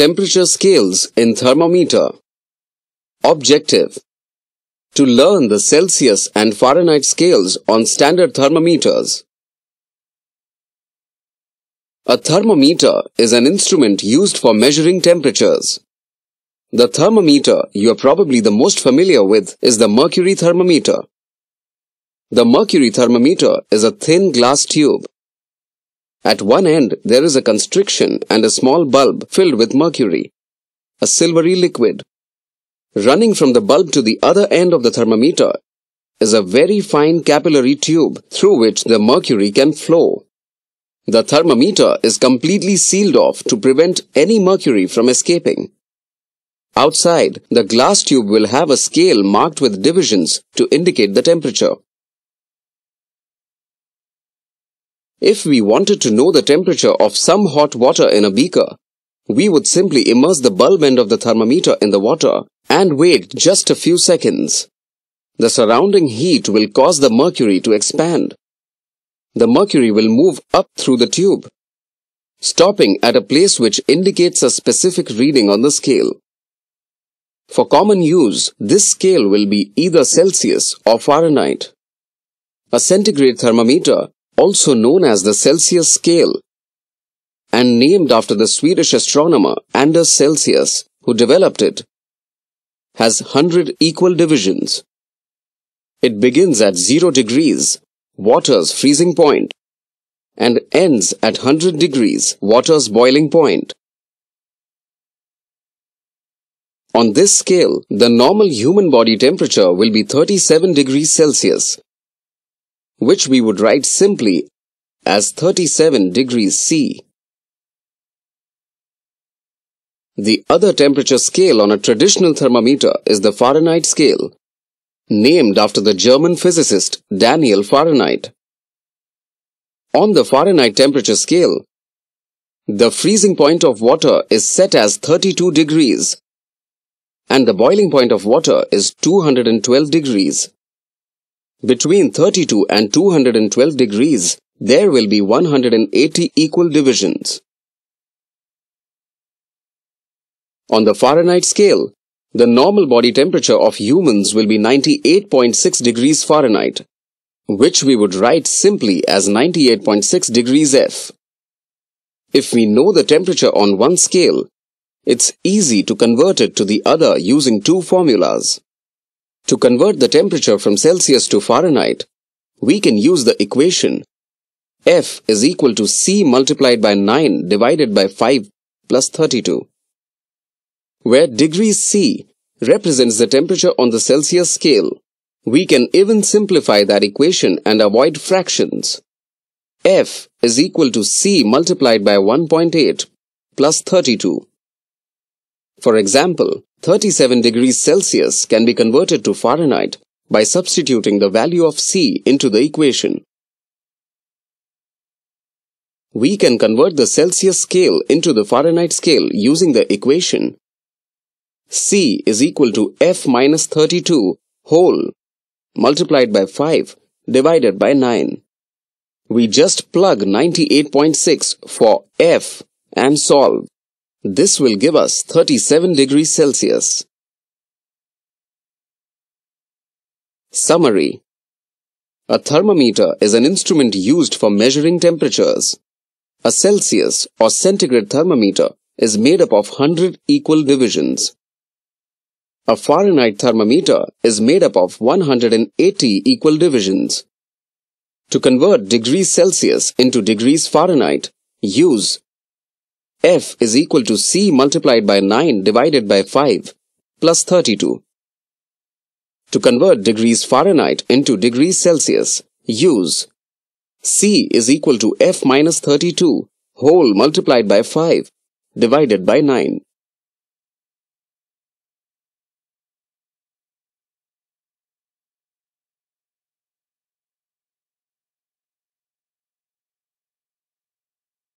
temperature scales in thermometer. Objective To learn the Celsius and Fahrenheit scales on standard thermometers. A thermometer is an instrument used for measuring temperatures. The thermometer you are probably the most familiar with is the mercury thermometer. The mercury thermometer is a thin glass tube at one end, there is a constriction and a small bulb filled with mercury, a silvery liquid. Running from the bulb to the other end of the thermometer is a very fine capillary tube through which the mercury can flow. The thermometer is completely sealed off to prevent any mercury from escaping. Outside, the glass tube will have a scale marked with divisions to indicate the temperature. If we wanted to know the temperature of some hot water in a beaker, we would simply immerse the bulb end of the thermometer in the water and wait just a few seconds. The surrounding heat will cause the mercury to expand. The mercury will move up through the tube, stopping at a place which indicates a specific reading on the scale. For common use, this scale will be either Celsius or Fahrenheit. A centigrade thermometer also known as the Celsius scale, and named after the Swedish astronomer Anders Celsius, who developed it, has 100 equal divisions. It begins at 0 degrees, water's freezing point, and ends at 100 degrees, water's boiling point. On this scale, the normal human body temperature will be 37 degrees Celsius, which we would write simply as 37 degrees C. The other temperature scale on a traditional thermometer is the Fahrenheit scale, named after the German physicist Daniel Fahrenheit. On the Fahrenheit temperature scale, the freezing point of water is set as 32 degrees and the boiling point of water is 212 degrees between 32 and 212 degrees, there will be 180 equal divisions. On the Fahrenheit scale, the normal body temperature of humans will be 98.6 degrees Fahrenheit, which we would write simply as 98.6 degrees F. If we know the temperature on one scale, it's easy to convert it to the other using two formulas. To convert the temperature from Celsius to Fahrenheit, we can use the equation F is equal to C multiplied by 9 divided by 5 plus 32, where degree C represents the temperature on the Celsius scale. We can even simplify that equation and avoid fractions. F is equal to C multiplied by 1.8 plus 32. For example, 37 degrees Celsius can be converted to Fahrenheit by substituting the value of C into the equation. We can convert the Celsius scale into the Fahrenheit scale using the equation C is equal to F minus 32 whole multiplied by 5 divided by 9. We just plug 98.6 for F and solve. This will give us 37 degrees Celsius. Summary A thermometer is an instrument used for measuring temperatures. A Celsius or centigrade thermometer is made up of 100 equal divisions. A Fahrenheit thermometer is made up of 180 equal divisions. To convert degrees Celsius into degrees Fahrenheit, use f is equal to c multiplied by 9 divided by 5 plus 32. To convert degrees Fahrenheit into degrees Celsius, use c is equal to f minus 32 whole multiplied by 5 divided by 9.